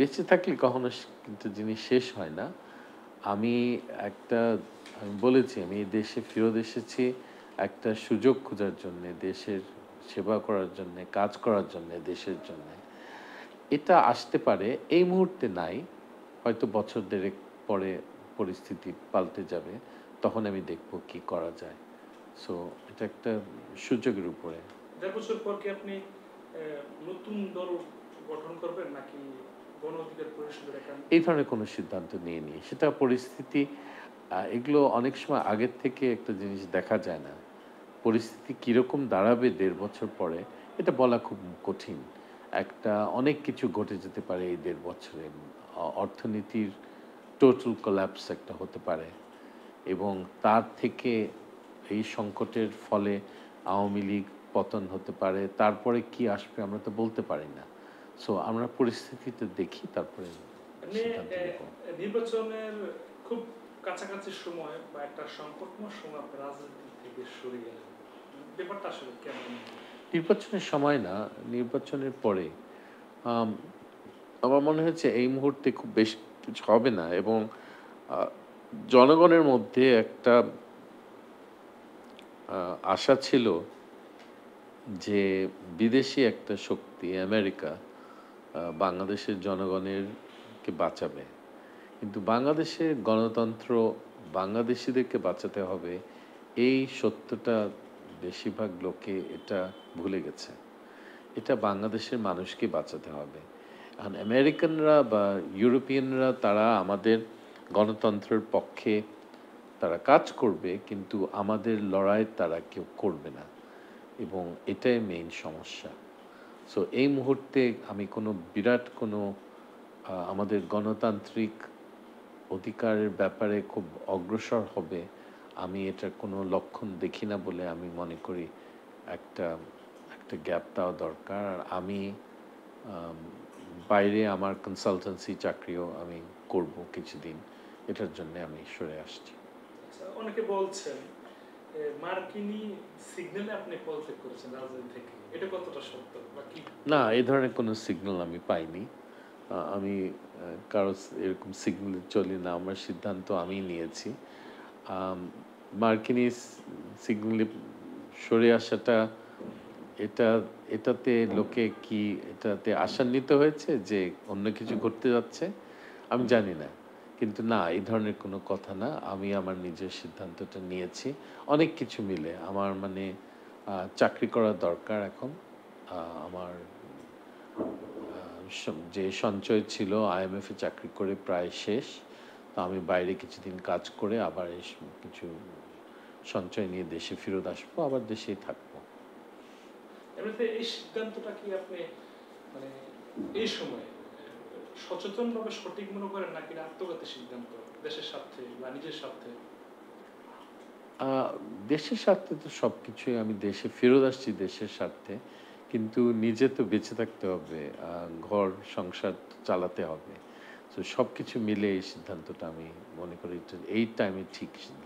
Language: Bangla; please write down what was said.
বেঁচে থাকলে কখনো কিন্তু জিনিস শেষ হয় না আমি একটা আমি বলেছি আমি দেশে ফেরত এসেছি একটা সুযোগ খোঁজার জন্যে দেশের সেবা করার জন্যে কাজ করার জন্যে দেশের জন্যে এটা আসতে পারে এই মুহূর্তে নাই হয়তো বছর দেড়েক পরে পরিস্থিতি পাল্টে যাবে তখন আমি দেখব কি করা যায় সো এটা একটা সুযোগের উপরে দেড় বছর পর কি আপনি নতুন দল গঠন করবেন নাকি এই ধরনের কোনো সিদ্ধান্ত নিয়ে নিই সেটা পরিস্থিতি এগুলো অনেক সময় আগের থেকে একটা জিনিস দেখা যায় না পরিস্থিতি কীরকম দাঁড়াবে দেড় বছর পরে এটা বলা খুব কঠিন একটা অনেক কিছু ঘটে যেতে পারে এই দেড় বছরে অর্থনীতির টোটাল কলাপস একটা হতে পারে এবং তার থেকে এই সংকটের ফলে আওয়ামী লীগ পতন হতে পারে তারপরে কি আসবে আমরা তো বলতে পারি না সো আমরা পরিস্থিতিতে দেখি তারপরে মানে, নির্বাচনের খুব কাছাকাছি সময় বা একটা সংকটময় সময় রাজনীতি থেকে সরে গেলেন ব্যাপারটা আসলে কেমন নির্বাচনের সময় না নির্বাচনের পরে আমার মনে হচ্ছে এই মুহূর্তে খুব বেশি কিছু হবে না এবং জনগণের মধ্যে একটা আশা ছিল যে বিদেশি একটা শক্তি আমেরিকা বাংলাদেশের জনগণের কে বাঁচাবে কিন্তু বাংলাদেশের গণতন্ত্র বাংলাদেশিদেরকে বাঁচাতে হবে এই সত্যটা বেশিরভাগ লোকে এটা ভুলে গেছে এটা বাংলাদেশের মানুষকে বাঁচাতে হবে কারণ আমেরিকানরা বা ইউরোপিয়ানরা তারা আমাদের গণতন্ত্রের পক্ষে তারা কাজ করবে কিন্তু আমাদের লড়াই তারা কেউ করবে না এবং এটাই মেইন সমস্যা সো এই মুহূর্তে আমি কোনো বিরাট কোনো আমাদের গণতান্ত্রিক অধিকারের ব্যাপারে খুব অগ্রসর হবে আমি এটার কোনো লক্ষণ দেখি না বলে আমি মনে করি একটা একটা গ্যাপ দেওয়া দরকার আর আমি বাইরে আমার কনসালটেন্সি চাকরিও আমি করব কিছুদিন এটার জন্য আমি সরে আসছি আচ্ছা, অনেকে বলছেন না এ ধরনের কোনো সিগন্যাল আমি পাইনি আমি কারো এরকম সিগন্যাল চলি না আমার সিদ্ধান্ত আমি নিয়েছি মার্কিনি সিগন্যালে সরে আসাটা এটা এটাতে লোকে কি এটাতে আশান্বিত হয়েছে যে অন্য কিছু ঘটতে যাচ্ছে আমি জানি না কিন্তু না এই ধরনের কোনো কথা না আমি আমার নিজের সিদ্ধান্তটা নিয়েছি অনেক কিছু মিলে আমার মানে চাকরি করা দরকার এখন আমার যে সঞ্চয় ছিল আইএমএফে চাকরি করে প্রায় শেষ তো আমি বাইরে কিছুদিন কাজ করে আবার কিছু সঞ্চয় নিয়ে দেশে ফেরত আসবো আবার দেশেই থাকবো এই সিদ্ধান্তটা কি আপনি মানে এই সময় সচেতনভাবে সঠিক মনে করেন নাকি আত্মঘাতের সিদ্ধান্ত দেশের স্বার্থে বা নিজের স্বার্থে দেশের স্বার্থে তো সব কিছুই আমি দেশে ফেরত আসছি দেশের স্বার্থে কিন্তু নিজে তো বেঁচে থাকতে হবে ঘর সংসার চালাতে হবে তো সব কিছু মিলে এই সিদ্ধান্তটা আমি মনে করি এই টাইমে ঠিক সিদ্ধান্ত